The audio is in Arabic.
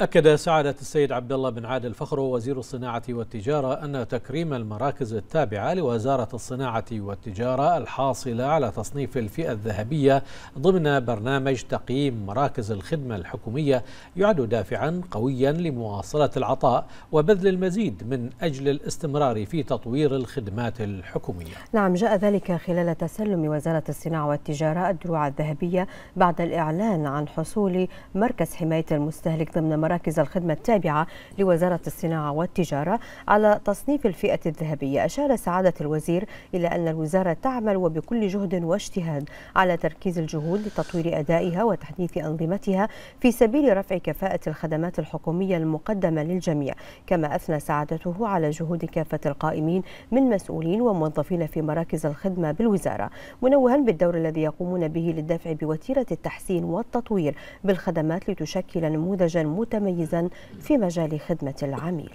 أكد سعادة السيد عبد الله بن عادل فخرو وزير الصناعة والتجارة أن تكريم المراكز التابعة لوزارة الصناعة والتجارة الحاصلة على تصنيف الفئة الذهبية ضمن برنامج تقييم مراكز الخدمة الحكومية يعد دافعا قويا لمواصلة العطاء وبذل المزيد من أجل الاستمرار في تطوير الخدمات الحكومية نعم جاء ذلك خلال تسلم وزارة الصناعة والتجارة الدروع الذهبية بعد الإعلان عن حصول مركز حماية المستهلك ضمن مراكز الخدمة التابعة لوزارة الصناعة والتجارة على تصنيف الفئة الذهبية أشار سعادة الوزير إلى أن الوزارة تعمل وبكل جهد واجتهاد على تركيز الجهود لتطوير أدائها وتحديث أنظمتها في سبيل رفع كفاءة الخدمات الحكومية المقدمة للجميع كما أثنى سعادته على جهود كافة القائمين من مسؤولين وموظفين في مراكز الخدمة بالوزارة منوها بالدور الذي يقومون به للدفع بوتيرة التحسين والتطوير بالخدمات لتشكل نموذجا متميزا متميزا في مجال خدمة العميل